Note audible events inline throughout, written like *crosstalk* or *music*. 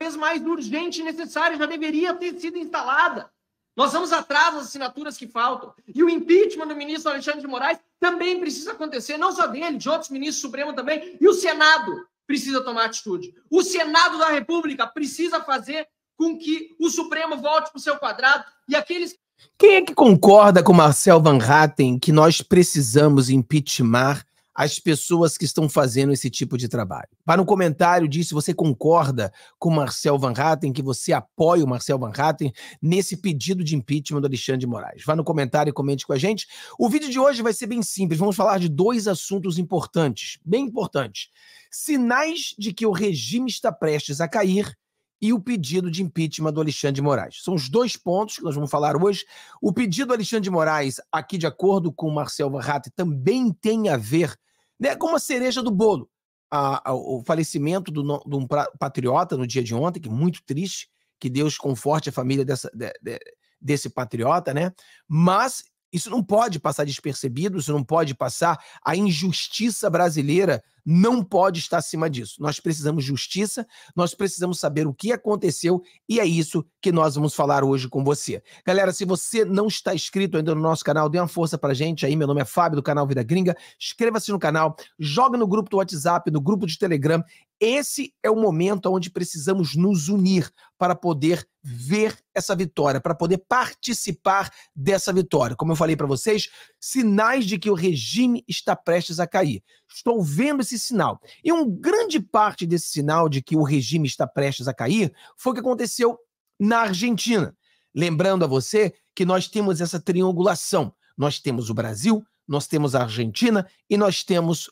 vez mais urgente e necessária, já deveria ter sido instalada. Nós vamos atrás das assinaturas que faltam. E o impeachment do ministro Alexandre de Moraes também precisa acontecer, não só dele, de outros ministros do Supremo também. E o Senado precisa tomar atitude. O Senado da República precisa fazer com que o Supremo volte para o seu quadrado e aqueles. Quem é que concorda com Marcel Van Hatten que nós precisamos impeachment? as pessoas que estão fazendo esse tipo de trabalho. Para um comentário diz se você concorda com Marcel Van Hatten, que você apoia o Marcel Van Hatten nesse pedido de impeachment do Alexandre de Moraes. Vá no comentário e comente com a gente. O vídeo de hoje vai ser bem simples. Vamos falar de dois assuntos importantes, bem importantes. Sinais de que o regime está prestes a cair e o pedido de impeachment do Alexandre de Moraes. São os dois pontos que nós vamos falar hoje. O pedido do Alexandre de Moraes, aqui de acordo com o Marcel Hatten, também tem a ver né? Como a cereja do bolo. A, a, o falecimento do, de um patriota no dia de ontem, que é muito triste, que Deus conforte a família dessa, de, de, desse patriota, né? Mas isso não pode passar despercebido, isso não pode passar. A injustiça brasileira não pode estar acima disso. Nós precisamos justiça, nós precisamos saber o que aconteceu e é isso que nós vamos falar hoje com você. Galera, se você não está inscrito ainda no nosso canal, dê uma força pra gente aí. Meu nome é Fábio do canal Vida Gringa. Inscreva-se no canal, joga no grupo do WhatsApp, no grupo de Telegram esse é o momento onde precisamos nos unir para poder ver essa vitória, para poder participar dessa vitória. Como eu falei para vocês, sinais de que o regime está prestes a cair. Estou vendo esse sinal. E uma grande parte desse sinal de que o regime está prestes a cair foi o que aconteceu na Argentina. Lembrando a você que nós temos essa triangulação. Nós temos o Brasil, nós temos a Argentina e nós temos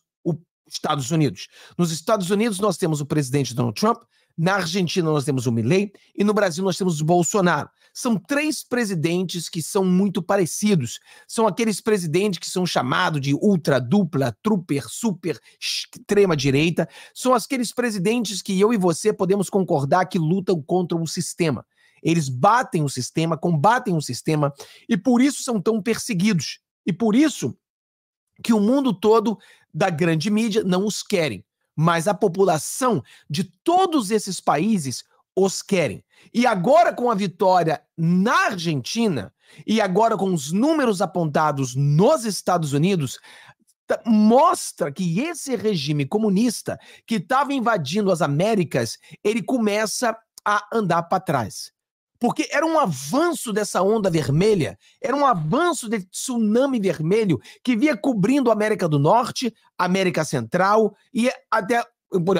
Estados Unidos. Nos Estados Unidos, nós temos o presidente Donald Trump, na Argentina, nós temos o Milley e no Brasil, nós temos o Bolsonaro. São três presidentes que são muito parecidos. São aqueles presidentes que são chamados de ultra, dupla, trooper, super, extrema-direita. São aqueles presidentes que eu e você podemos concordar que lutam contra o sistema. Eles batem o sistema, combatem o sistema e por isso são tão perseguidos. E por isso que o mundo todo da grande mídia não os querem, mas a população de todos esses países os querem. E agora, com a vitória na Argentina, e agora com os números apontados nos Estados Unidos, tá, mostra que esse regime comunista que estava invadindo as Américas, ele começa a andar para trás porque era um avanço dessa onda vermelha, era um avanço desse tsunami vermelho que via cobrindo a América do Norte, América Central e até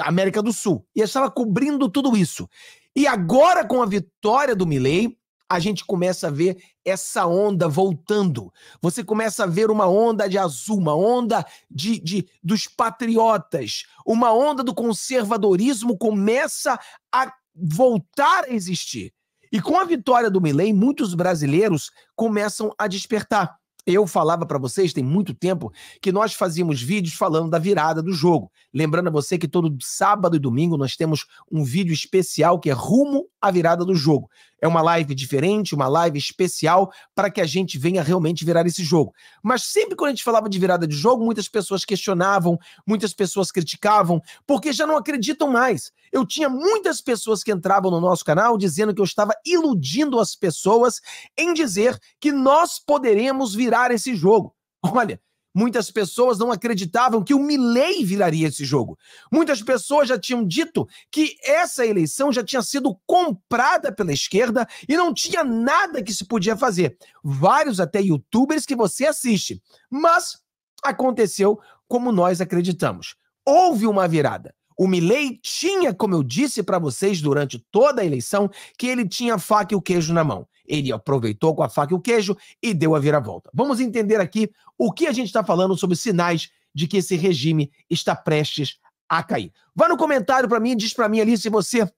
América do Sul. E estava cobrindo tudo isso. E agora, com a vitória do Milley, a gente começa a ver essa onda voltando. Você começa a ver uma onda de azul, uma onda de, de dos patriotas, uma onda do conservadorismo começa a voltar a existir. E com a vitória do Milley, muitos brasileiros começam a despertar. Eu falava para vocês, tem muito tempo, que nós fazíamos vídeos falando da virada do jogo. Lembrando a você que todo sábado e domingo nós temos um vídeo especial que é Rumo à Virada do Jogo. É uma live diferente, uma live especial para que a gente venha realmente virar esse jogo. Mas sempre quando a gente falava de virada de jogo, muitas pessoas questionavam, muitas pessoas criticavam, porque já não acreditam mais. Eu tinha muitas pessoas que entravam no nosso canal dizendo que eu estava iludindo as pessoas em dizer que nós poderemos virar virar esse jogo. *laughs* Olha, muitas pessoas não acreditavam que o Milley viraria esse jogo. Muitas pessoas já tinham dito que essa eleição já tinha sido comprada pela esquerda e não tinha nada que se podia fazer. Vários até youtubers que você assiste. Mas aconteceu como nós acreditamos. Houve uma virada. O Milley tinha, como eu disse para vocês durante toda a eleição, que ele tinha faca e o queijo na mão. Ele aproveitou com a faca e o queijo e deu a viravolta. Vamos entender aqui o que a gente está falando sobre sinais de que esse regime está prestes a cair. Vá no comentário para mim, diz para mim ali se você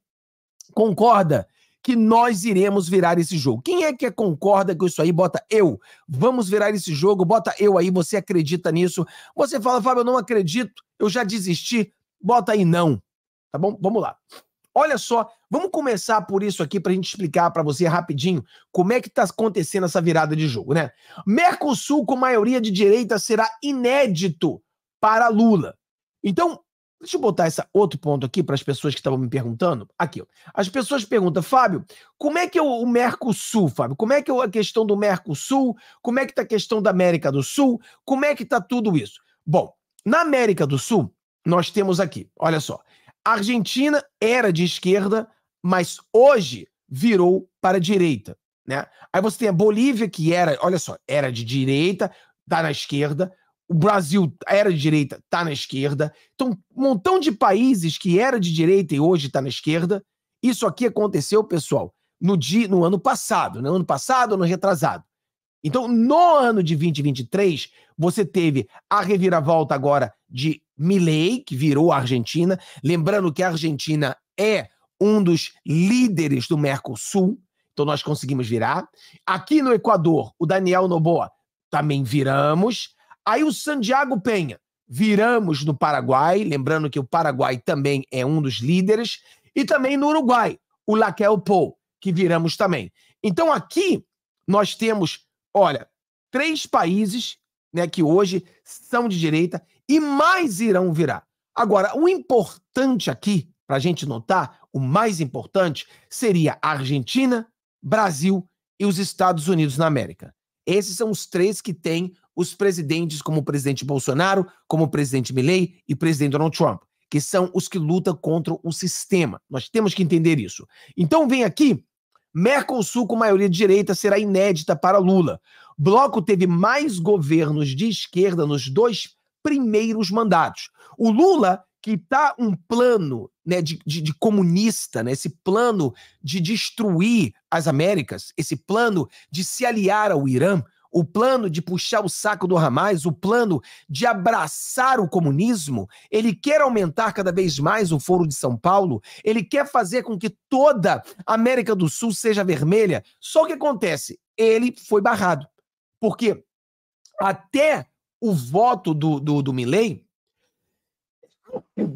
concorda que nós iremos virar esse jogo. Quem é que concorda com isso aí? Bota eu. Vamos virar esse jogo, bota eu aí, você acredita nisso. Você fala, Fábio, eu não acredito, eu já desisti. Bota aí não. Tá bom? Vamos lá. Olha só Vamos começar por isso aqui para a gente explicar para você rapidinho como é que está acontecendo essa virada de jogo, né? Mercosul com maioria de direita será inédito para Lula. Então, deixa eu botar esse outro ponto aqui para as pessoas que estavam me perguntando. Aqui, ó. as pessoas perguntam, Fábio, como é que é o Mercosul, Fábio? Como é que é a questão do Mercosul? Como é que está a questão da América do Sul? Como é que está tudo isso? Bom, na América do Sul, nós temos aqui, olha só, a Argentina era de esquerda, mas hoje virou para a direita. Né? Aí você tem a Bolívia, que era, olha só, era de direita, tá na esquerda. O Brasil era de direita, tá na esquerda. Então, um montão de países que era de direita e hoje está na esquerda. Isso aqui aconteceu, pessoal, no dia, no ano passado, no né? ano passado ou no retrasado. Então, no ano de 2023, você teve a reviravolta agora de Milley, que virou a Argentina. Lembrando que a Argentina é um dos líderes do Mercosul, então nós conseguimos virar. Aqui no Equador, o Daniel Noboa também viramos. Aí o Santiago Penha, viramos no Paraguai, lembrando que o Paraguai também é um dos líderes, e também no Uruguai, o Laquel Pou, que viramos também. Então aqui nós temos, olha, três países né, que hoje são de direita e mais irão virar. Agora, o importante aqui para a gente notar, o mais importante seria Argentina, Brasil e os Estados Unidos na América. Esses são os três que têm os presidentes, como o presidente Bolsonaro, como o presidente Milley e o presidente Donald Trump, que são os que lutam contra o sistema. Nós temos que entender isso. Então vem aqui, Mercosul com maioria de direita será inédita para Lula. Bloco teve mais governos de esquerda nos dois primeiros mandatos. O Lula que está um plano né, de, de, de, comunista, né, esse plano de destruir as Américas, esse plano de se aliar ao Irã, o plano de puxar o saco do Hamas, o plano de abraçar o comunismo, ele quer aumentar cada vez mais o Foro de São Paulo, ele quer fazer com que toda a América do Sul seja vermelha. Só o que acontece? Ele foi barrado. Porque até o voto do, do, do Milley,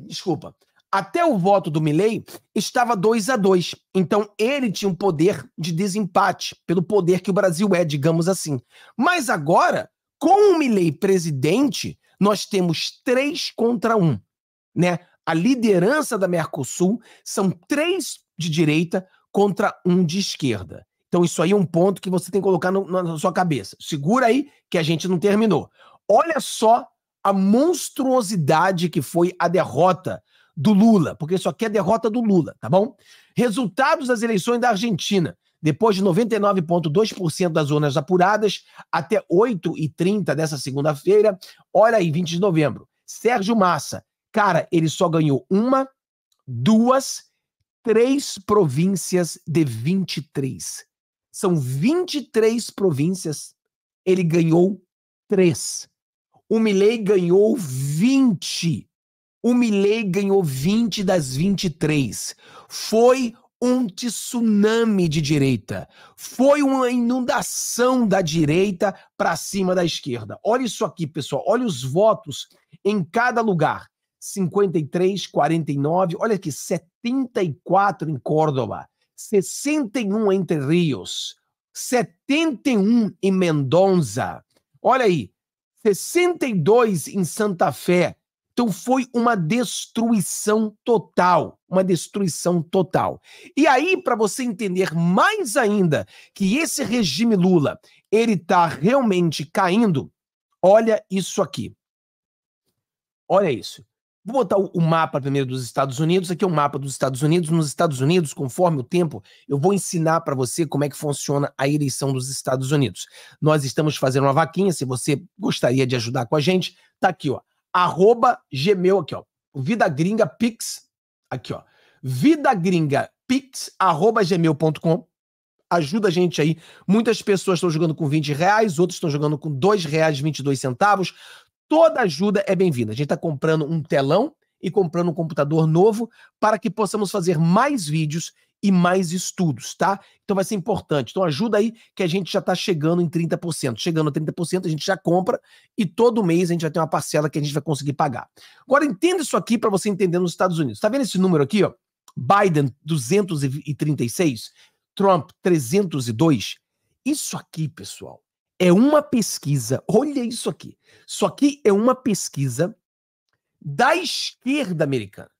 desculpa, até o voto do Milley estava 2 a 2. Então ele tinha um poder de desempate, pelo poder que o Brasil é, digamos assim. Mas agora, com o Milley presidente, nós temos 3 contra 1, um, né? A liderança da Mercosul são três de direita contra um de esquerda. Então, isso aí é um ponto que você tem que colocar no, na sua cabeça. Segura aí que a gente não terminou. Olha só a monstruosidade que foi a derrota do Lula, porque isso aqui é derrota do Lula, tá bom? Resultados das eleições da Argentina. Depois de 99,2% das urnas apuradas, até 8h30 dessa segunda-feira, olha aí, 20 de novembro. Sérgio Massa, cara, ele só ganhou uma, duas, três províncias de 23. São 23 províncias, ele ganhou três. O Milley ganhou 20. O Milley ganhou 20 das 23. Foi um tsunami de direita. Foi uma inundação da direita para cima da esquerda. Olha isso aqui, pessoal. Olha os votos em cada lugar. 53, 49, olha aqui, 74 em Córdoba, 61 entre Rios, 71 em Mendonça. Olha aí, 62 em Santa Fé, então foi uma destruição total, uma destruição total. E aí para você entender mais ainda que esse regime Lula, ele tá realmente caindo, olha isso aqui. Olha isso. Vou botar o mapa primeiro dos Estados Unidos. Aqui é o um mapa dos Estados Unidos. Nos Estados Unidos, conforme o tempo, eu vou ensinar para você como é que funciona a eleição dos Estados Unidos. Nós estamos fazendo uma vaquinha. Se você gostaria de ajudar com a gente, tá aqui, ó arroba gmail aqui, ó. Vida Gringa Pix, aqui, ó. Vida Gringa Pix, arroba gmail.com. Ajuda a gente aí. Muitas pessoas estão jogando com 20 reais, outras estão jogando com reais e 22 centavos Toda ajuda é bem-vinda. A gente está comprando um telão e comprando um computador novo para que possamos fazer mais vídeos e mais estudos, tá? Então vai ser importante. Então ajuda aí que a gente já está chegando em 30%. Chegando a 30%, a gente já compra e todo mês a gente vai ter uma parcela que a gente vai conseguir pagar. Agora entenda isso aqui para você entender nos Estados Unidos. Tá vendo esse número aqui, ó? Biden 236, Trump 302. Isso aqui, pessoal, é uma pesquisa. Olha isso aqui. Isso aqui é uma pesquisa da esquerda americana.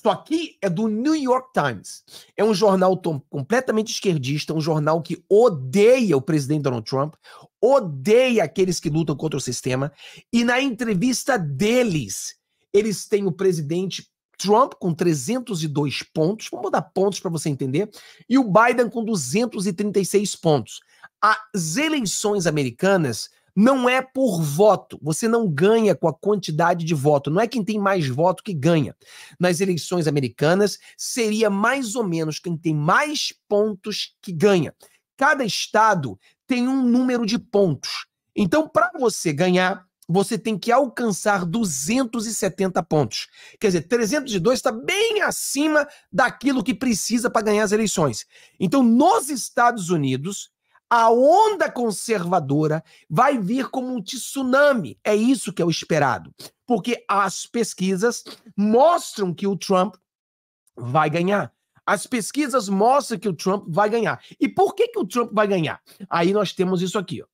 Isso aqui é do New York Times. É um jornal completamente esquerdista, um jornal que odeia o presidente Donald Trump, odeia aqueles que lutam contra o sistema. E na entrevista deles, eles têm o presidente Trump com 302 pontos, vamos mudar pontos para você entender, e o Biden com 236 pontos. As eleições americanas não é por voto. Você não ganha com a quantidade de voto. Não é quem tem mais voto que ganha. Nas eleições americanas, seria mais ou menos quem tem mais pontos que ganha. Cada estado tem um número de pontos. Então, para você ganhar, você tem que alcançar 270 pontos. Quer dizer, 302 está bem acima daquilo que precisa para ganhar as eleições. Então, nos Estados Unidos, a onda conservadora vai vir como um tsunami. É isso que é o esperado. Porque as pesquisas mostram que o Trump vai ganhar. As pesquisas mostram que o Trump vai ganhar. E por que, que o Trump vai ganhar? Aí nós temos isso aqui. Ó.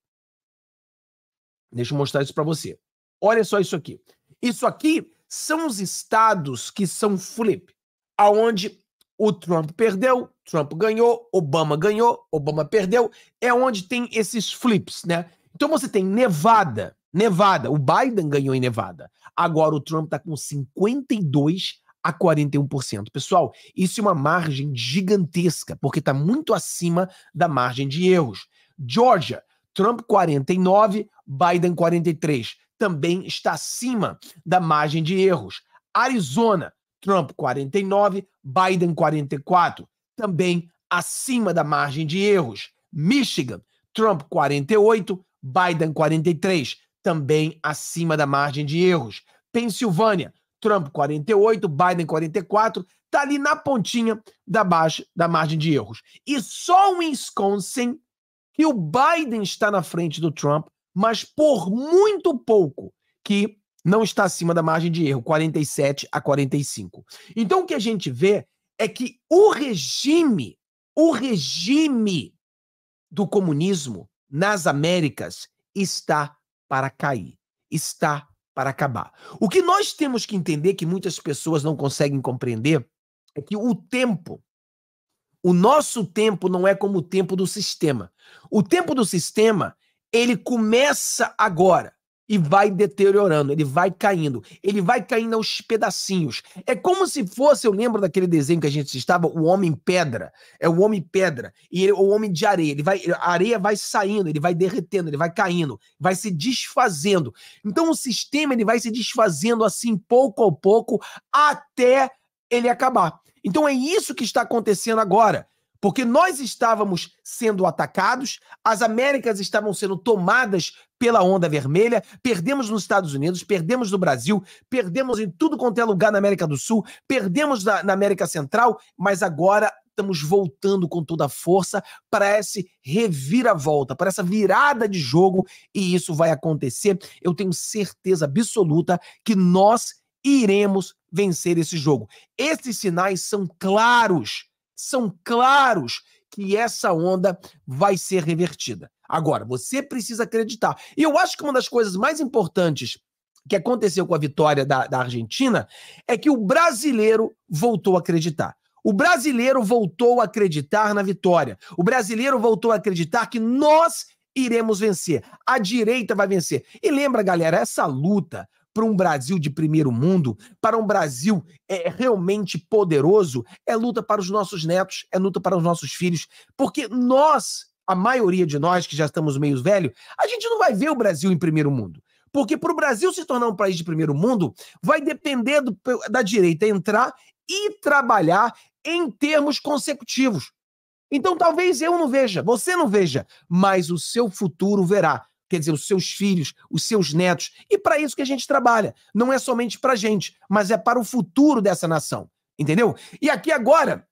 Deixa eu mostrar isso para você. Olha só isso aqui. Isso aqui são os estados que são flip, aonde o Trump perdeu Trump ganhou, Obama ganhou, Obama perdeu, é onde tem esses flips, né? Então você tem Nevada, Nevada, o Biden ganhou em Nevada. Agora o Trump está com 52 a 41%. Pessoal, isso é uma margem gigantesca, porque está muito acima da margem de erros. Georgia, Trump 49, Biden 43, também está acima da margem de erros. Arizona, Trump 49, Biden 44 também acima da margem de erros. Michigan, Trump 48, Biden 43, também acima da margem de erros. Pensilvânia, Trump 48, Biden 44, tá ali na pontinha da baixa da margem de erros. E só o Wisconsin que o Biden está na frente do Trump, mas por muito pouco que não está acima da margem de erro, 47 a 45. Então o que a gente vê é que o regime, o regime do comunismo nas Américas está para cair, está para acabar. O que nós temos que entender, que muitas pessoas não conseguem compreender, é que o tempo, o nosso tempo não é como o tempo do sistema. O tempo do sistema, ele começa agora e vai deteriorando, ele vai caindo, ele vai caindo aos pedacinhos. É como se fosse, eu lembro daquele desenho que a gente estava, o homem pedra, é o homem pedra e ele, o homem de areia, ele vai, a areia vai saindo, ele vai derretendo, ele vai caindo, vai se desfazendo. Então o sistema ele vai se desfazendo assim pouco a pouco até ele acabar. Então é isso que está acontecendo agora. Porque nós estávamos sendo atacados, as Américas estavam sendo tomadas pela onda vermelha, perdemos nos Estados Unidos, perdemos no Brasil, perdemos em tudo quanto é lugar na América do Sul, perdemos na, na América Central, mas agora estamos voltando com toda a força para esse reviravolta, para essa virada de jogo, e isso vai acontecer. Eu tenho certeza absoluta que nós iremos vencer esse jogo. Esses sinais são claros, são claros que essa onda vai ser revertida. Agora, você precisa acreditar. E eu acho que uma das coisas mais importantes que aconteceu com a vitória da, da, Argentina é que o brasileiro voltou a acreditar. O brasileiro voltou a acreditar na vitória. O brasileiro voltou a acreditar que nós iremos vencer. A direita vai vencer. E lembra, galera, essa luta para um Brasil de primeiro mundo, para um Brasil é, realmente poderoso, é luta para os nossos netos, é luta para os nossos filhos, porque nós a maioria de nós que já estamos meio velho, a gente não vai ver o Brasil em primeiro mundo. Porque para o Brasil se tornar um país de primeiro mundo, vai depender do, da direita entrar e trabalhar em termos consecutivos. Então talvez eu não veja, você não veja, mas o seu futuro verá. Quer dizer, os seus filhos, os seus netos. E para isso que a gente trabalha. Não é somente para a gente, mas é para o futuro dessa nação. Entendeu? E aqui agora,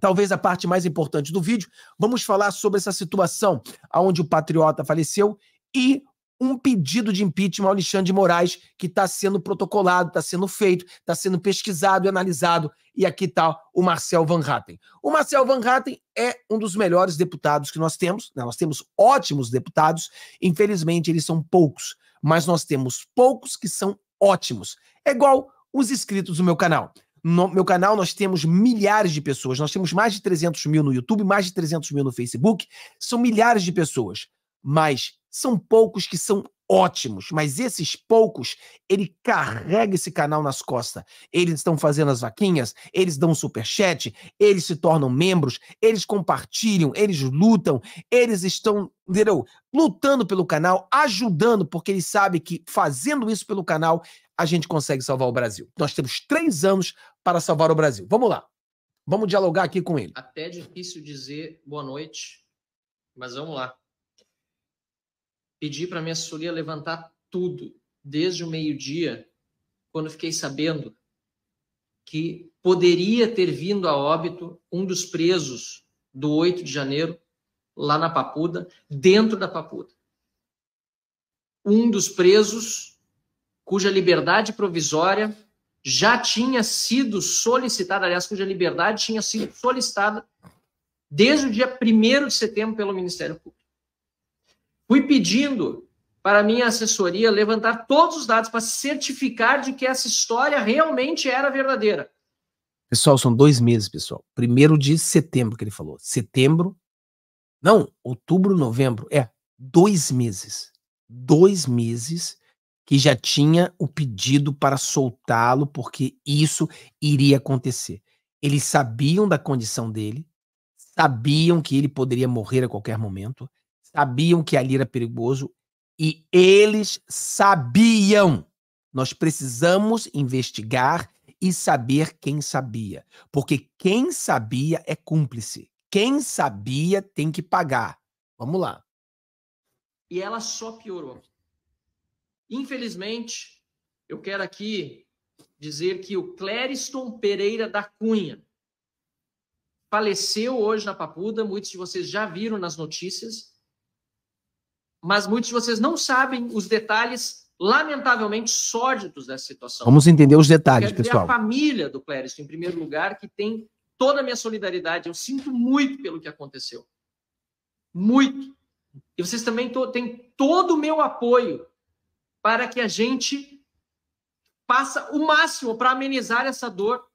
talvez a parte mais importante do vídeo, vamos falar sobre essa situação onde o patriota faleceu e um pedido de impeachment ao Alexandre de Moraes, que está sendo protocolado, está sendo feito, está sendo pesquisado e analisado. E aqui está o Marcel Van Hatten. O Marcel Van Hatten é um dos melhores deputados que nós temos. Né? Nós temos ótimos deputados, infelizmente eles são poucos, mas nós temos poucos que são ótimos. É igual os inscritos do meu canal. No meu canal, nós temos milhares de pessoas. Nós temos mais de 300 mil no YouTube, mais de 300 mil no Facebook. São milhares de pessoas. Mas são poucos que são ótimos. Mas esses poucos, ele carrega esse canal nas costas. Eles estão fazendo as vaquinhas, eles dão superchat, eles se tornam membros, eles compartilham, eles lutam, eles estão entendeu? lutando pelo canal, ajudando, porque eles sabem que fazendo isso pelo canal, a gente consegue salvar o Brasil. Nós temos três anos para salvar o Brasil. Vamos lá. Vamos dialogar aqui com ele. Até difícil dizer boa noite, mas vamos lá. Pedi para minha assessoria levantar tudo desde o meio-dia, quando fiquei sabendo que poderia ter vindo a óbito um dos presos do 8 de janeiro, lá na Papuda, dentro da Papuda. Um dos presos cuja liberdade provisória já tinha sido solicitada, aliás, cuja liberdade tinha sido solicitada desde o dia 1 de setembro pelo Ministério Público. Fui pedindo para minha assessoria levantar todos os dados para certificar de que essa história realmente era verdadeira. Pessoal, são dois meses, pessoal. Primeiro de setembro que ele falou. Setembro. Não, outubro, novembro. É, dois meses. Dois meses que já tinha o pedido para soltá-lo, porque isso iria acontecer. Eles sabiam da condição dele, sabiam que ele poderia morrer a qualquer momento, sabiam que ali era perigoso e eles sabiam. Nós precisamos investigar e saber quem sabia, porque quem sabia é cúmplice. Quem sabia tem que pagar. Vamos lá. E ela só piorou. Infelizmente, eu quero aqui dizer que o Clériston Pereira da Cunha faleceu hoje na Papuda, muitos de vocês já viram nas notícias, mas muitos de vocês não sabem os detalhes lamentavelmente sórdidos dessa situação. Vamos entender os detalhes, eu quero pessoal. a família do Clériston, em primeiro lugar, que tem toda a minha solidariedade. Eu sinto muito pelo que aconteceu. Muito. E vocês também têm todo o meu apoio para que a gente faça o máximo para amenizar essa dor,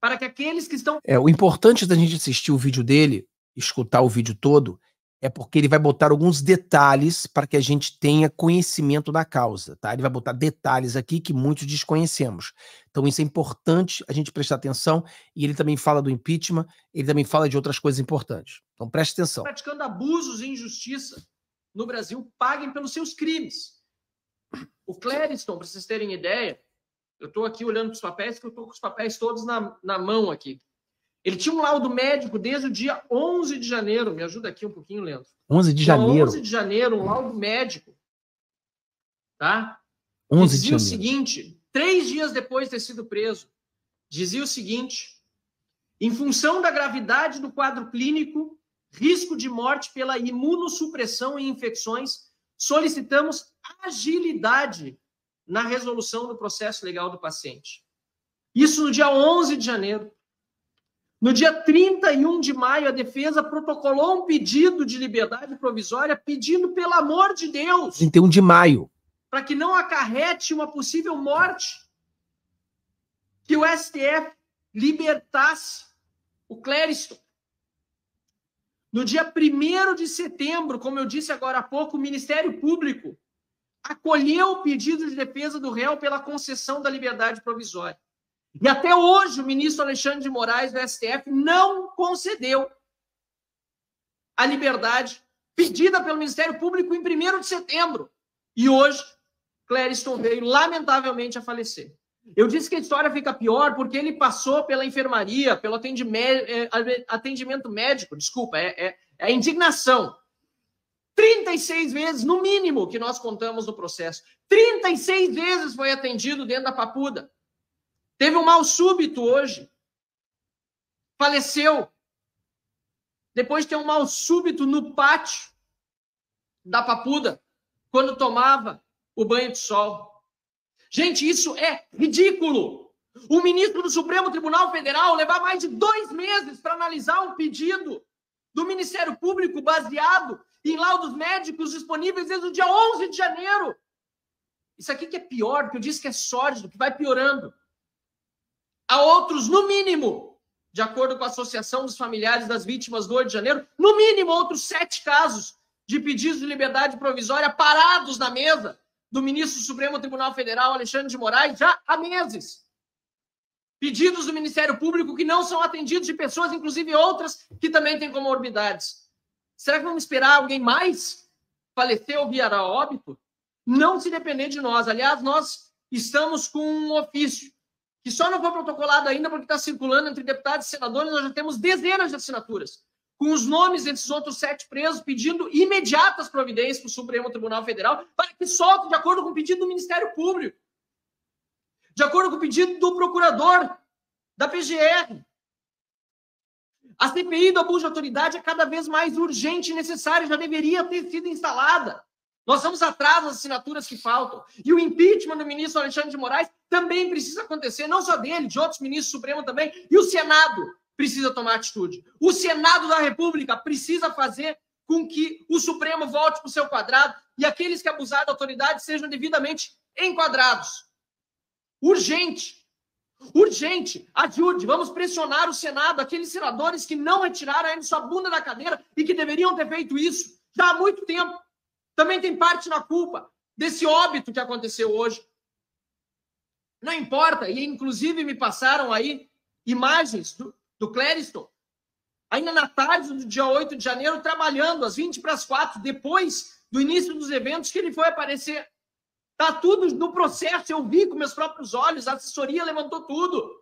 para que aqueles que estão. É, o importante da gente assistir o vídeo dele, escutar o vídeo todo, é porque ele vai botar alguns detalhes para que a gente tenha conhecimento da causa, tá? Ele vai botar detalhes aqui que muitos desconhecemos. Então isso é importante a gente prestar atenção e ele também fala do impeachment, ele também fala de outras coisas importantes. Então preste atenção. Praticando abusos e injustiça no Brasil, paguem pelos seus crimes. O Clériston, para vocês terem ideia, eu estou aqui olhando para os papéis, que eu estou com os papéis todos na, na mão aqui. Ele tinha um laudo médico desde o dia 11 de janeiro. Me ajuda aqui um pouquinho, Leandro. 11 de janeiro. Dia 11 de janeiro, um laudo médico. Tá? 11 Dizia de janeiro. o seguinte, três dias depois de ter sido preso, dizia o seguinte, em função da gravidade do quadro clínico, risco de morte pela imunossupressão e infecções solicitamos agilidade na resolução do processo legal do paciente. Isso no dia 11 de janeiro. No dia 31 de maio, a defesa protocolou um pedido de liberdade provisória pedindo, pelo amor de Deus. 31 de maio. Para que não acarrete uma possível morte. Que o STF libertasse o Clériston. No dia 1 de setembro, como eu disse agora há pouco, o Ministério Público acolheu o pedido de defesa do réu pela concessão da liberdade provisória. E até hoje, o ministro Alexandre de Moraes, do STF, não concedeu a liberdade pedida pelo Ministério Público em 1 de setembro. E hoje, Clériston veio, lamentavelmente, a falecer. Eu disse que a história fica pior porque ele passou pela enfermaria, pelo é, atendimento médico, desculpa, é, é, é indignação. 36 vezes, no mínimo, que nós contamos no processo. 36 vezes foi atendido dentro da papuda. Teve um mal súbito hoje. Faleceu. Depois ter um mal súbito no pátio da papuda, quando tomava o banho de sol. Gente, isso é ridículo. O ministro do Supremo Tribunal Federal levar mais de dois meses para analisar um pedido do Ministério Público baseado em laudos médicos disponíveis desde o dia 11 de janeiro. Isso aqui que é pior, que eu disse que é sórdido, que vai piorando. Há outros, no mínimo, de acordo com a Associação dos Familiares das Vítimas do 8 de Janeiro, no mínimo outros sete casos de pedidos de liberdade provisória parados na mesa do ministro do Supremo Tribunal Federal, Alexandre de Moraes, já há meses. Pedidos do Ministério Público que não são atendidos de pessoas, inclusive outras, que também têm comorbidades. Será que vamos esperar alguém mais falecer ou virar a óbito? Não se depender de nós. Aliás, nós estamos com um ofício que só não foi protocolado ainda porque está circulando entre deputados e senadores, nós já temos dezenas de assinaturas com os nomes desses outros sete presos, pedindo imediatas providências para o Supremo Tribunal Federal para que solte de acordo com o pedido do Ministério Público, de acordo com o pedido do procurador da PGR. A CPI do abuso de autoridade é cada vez mais urgente e necessária, já deveria ter sido instalada. Nós estamos atrás das assinaturas que faltam. E o impeachment do ministro Alexandre de Moraes também precisa acontecer, não só dele, de outros ministros do Supremo também. E o Senado precisa tomar atitude. O Senado da República precisa fazer com que o Supremo volte para o seu quadrado e aqueles que abusaram da autoridade sejam devidamente enquadrados. Urgente. Urgente, ajude, vamos pressionar o Senado, aqueles senadores que não retiraram ainda sua bunda da cadeira e que deveriam ter feito isso já há muito tempo. Também tem parte na culpa desse óbito que aconteceu hoje. Não importa, e inclusive me passaram aí imagens do, do Clériston, ainda na tarde do dia 8 de janeiro, trabalhando às 20 para as 4, depois do início dos eventos, que ele foi aparecer. Está tudo no processo, eu vi com meus próprios olhos, a assessoria levantou tudo.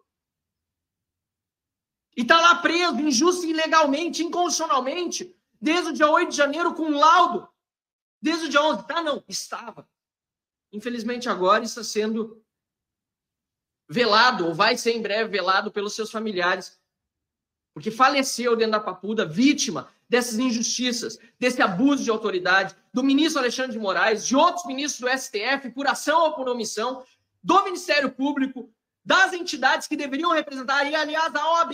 E está lá preso, injusto ilegalmente, inconstitucionalmente, desde o dia 8 de janeiro, com um laudo. Desde o dia 11. Tá, não, estava. Infelizmente, agora está sendo velado, ou vai ser em breve velado pelos seus familiares porque faleceu dentro da Papuda, vítima dessas injustiças, desse abuso de autoridade, do ministro Alexandre de Moraes, de outros ministros do STF, por ação ou por omissão, do Ministério Público, das entidades que deveriam representar, e aliás, a OAB.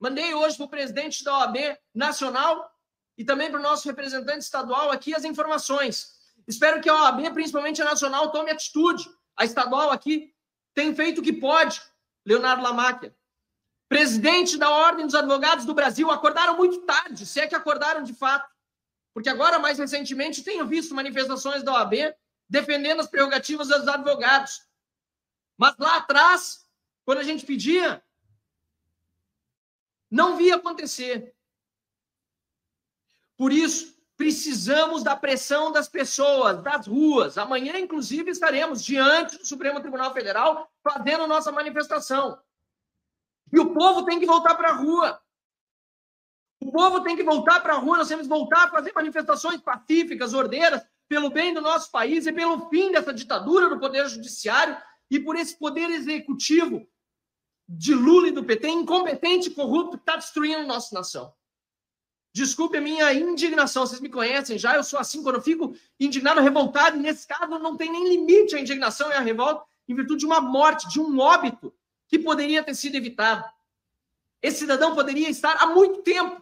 Mandei hoje para o presidente da OAB Nacional e também para o nosso representante estadual aqui as informações. Espero que a OAB, principalmente a nacional, tome atitude. A estadual aqui tem feito o que pode, Leonardo Lamáquia presidente da Ordem dos Advogados do Brasil, acordaram muito tarde, se é que acordaram de fato. Porque agora, mais recentemente, tenho visto manifestações da OAB defendendo as prerrogativas dos advogados. Mas lá atrás, quando a gente pedia, não via acontecer. Por isso, precisamos da pressão das pessoas, das ruas. Amanhã, inclusive, estaremos diante do Supremo Tribunal Federal fazendo nossa manifestação. E o povo tem que voltar para a rua. O povo tem que voltar para a rua, nós temos que voltar a fazer manifestações pacíficas, ordeiras, pelo bem do nosso país e pelo fim dessa ditadura do Poder Judiciário e por esse Poder Executivo de Lula e do PT, incompetente e corrupto, que está destruindo a nossa nação. Desculpe a minha indignação, vocês me conhecem já, eu sou assim, quando eu fico indignado, revoltado, e nesse caso não tem nem limite a indignação e a revolta, em virtude de uma morte, de um óbito, que poderia ter sido evitado. Esse cidadão poderia estar há muito tempo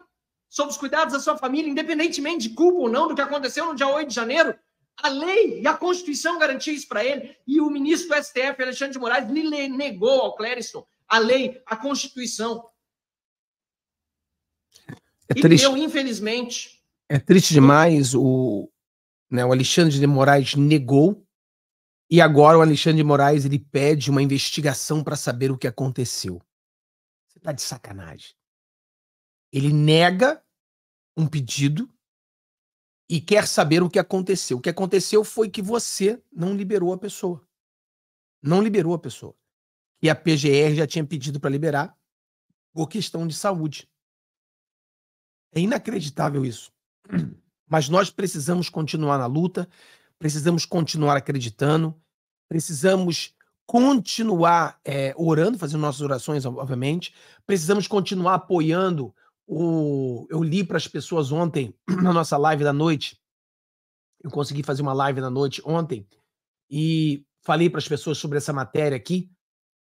sob os cuidados da sua família, independentemente de culpa ou não do que aconteceu no dia 8 de janeiro. A lei e a Constituição garantiam isso para ele, e o ministro do STF, Alexandre de Moraes, lhe negou ao Clériston a lei, a Constituição. É e triste. deu, infelizmente. É triste demais o, né, o Alexandre de Moraes negou e agora o Alexandre de Moraes ele pede uma investigação para saber o que aconteceu. Você tá de sacanagem. Ele nega um pedido e quer saber o que aconteceu. O que aconteceu foi que você não liberou a pessoa. Não liberou a pessoa. E a PGR já tinha pedido para liberar por questão de saúde. É inacreditável isso. Mas nós precisamos continuar na luta, precisamos continuar acreditando, precisamos continuar é, orando, fazendo nossas orações, obviamente. Precisamos continuar apoiando o. Eu li para as pessoas ontem, *clears throat* na nossa live da noite. Eu consegui fazer uma live da noite ontem e falei para as pessoas sobre essa matéria aqui.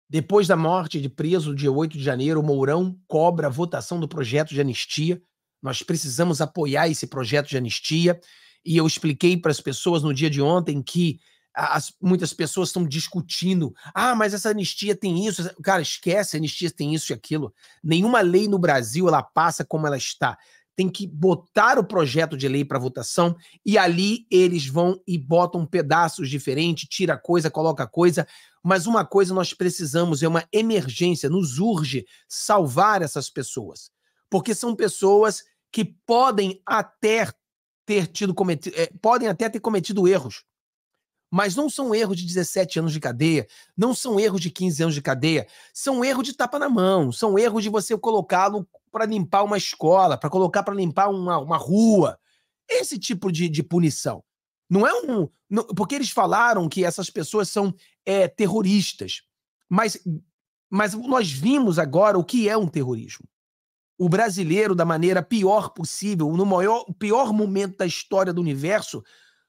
Depois da morte de preso, dia 8 de janeiro, Mourão cobra a votação do projeto de anistia. Nós precisamos apoiar esse projeto de anistia. E eu expliquei para as pessoas no dia de ontem que as, muitas pessoas estão discutindo. Ah, mas essa anistia tem isso. Cara, esquece, a anistia tem isso e aquilo. Nenhuma lei no Brasil ela passa como ela está. Tem que botar o projeto de lei para votação e ali eles vão e botam pedaços diferentes, tira coisa, coloca coisa. Mas uma coisa nós precisamos, é uma emergência, nos urge salvar essas pessoas. Porque são pessoas que podem até ter tido cometido, é, eh, podem até ter cometido erros mas não são erros de 17 anos de cadeia, não são erros de 15 anos de cadeia, são erros de tapa na mão, são erros de você colocá-lo para limpar uma escola, para colocar para limpar uma, uma rua. Esse tipo de, de punição. Não é um. Não, porque eles falaram que essas pessoas são é, terroristas. Mas, mas nós vimos agora o que é um terrorismo o brasileiro da maneira pior possível, no maior, pior momento da história do universo,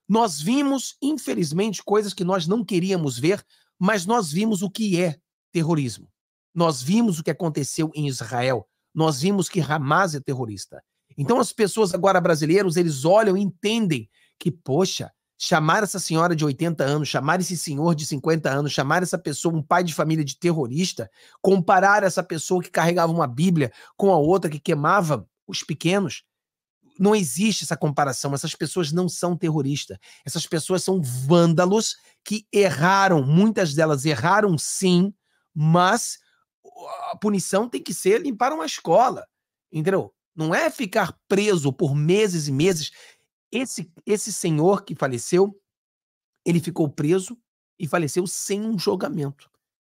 nós vimos, infelizmente, coisas que nós não queríamos ver, mas nós vimos o que é terrorismo. Nós vimos o que aconteceu em Israel. Nós vimos que Hamas é terrorista. Então as pessoas agora brasileiros, eles olham e entendem que, poxa, chamar essa senhora de 80 anos, chamar esse senhor de 50 anos, chamar essa pessoa um pai de família de terrorista, comparar essa pessoa que carregava uma Bíblia com a outra que queimava os pequenos, não existe essa comparação. Essas pessoas não são terroristas. Essas pessoas são vândalos que erraram. Muitas delas erraram, sim, mas a punição tem que ser limpar uma escola. Entendeu? Não é ficar preso por meses e meses. Esse, esse senhor que faleceu, ele ficou preso e faleceu sem um julgamento,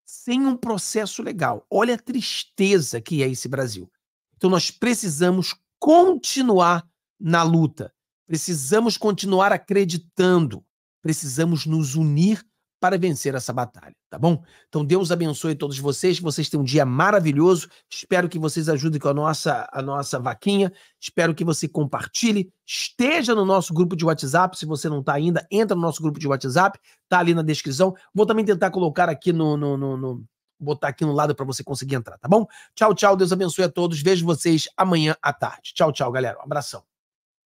sem um processo legal. Olha a tristeza que é esse Brasil. Então nós precisamos continuar na luta. Precisamos continuar acreditando. Precisamos nos unir para vencer essa batalha, tá bom? Então Deus abençoe todos vocês, vocês têm um dia maravilhoso. Espero que vocês ajudem com a nossa a nossa vaquinha. Espero que você compartilhe, esteja no nosso grupo de WhatsApp, se você não está ainda, entra no nosso grupo de WhatsApp, tá ali na descrição. Vou também tentar colocar aqui no, no, no, no botar aqui no lado para você conseguir entrar, tá bom? Tchau, tchau. Deus abençoe a todos. Vejo vocês amanhã à tarde. Tchau, tchau, galera. Um abração.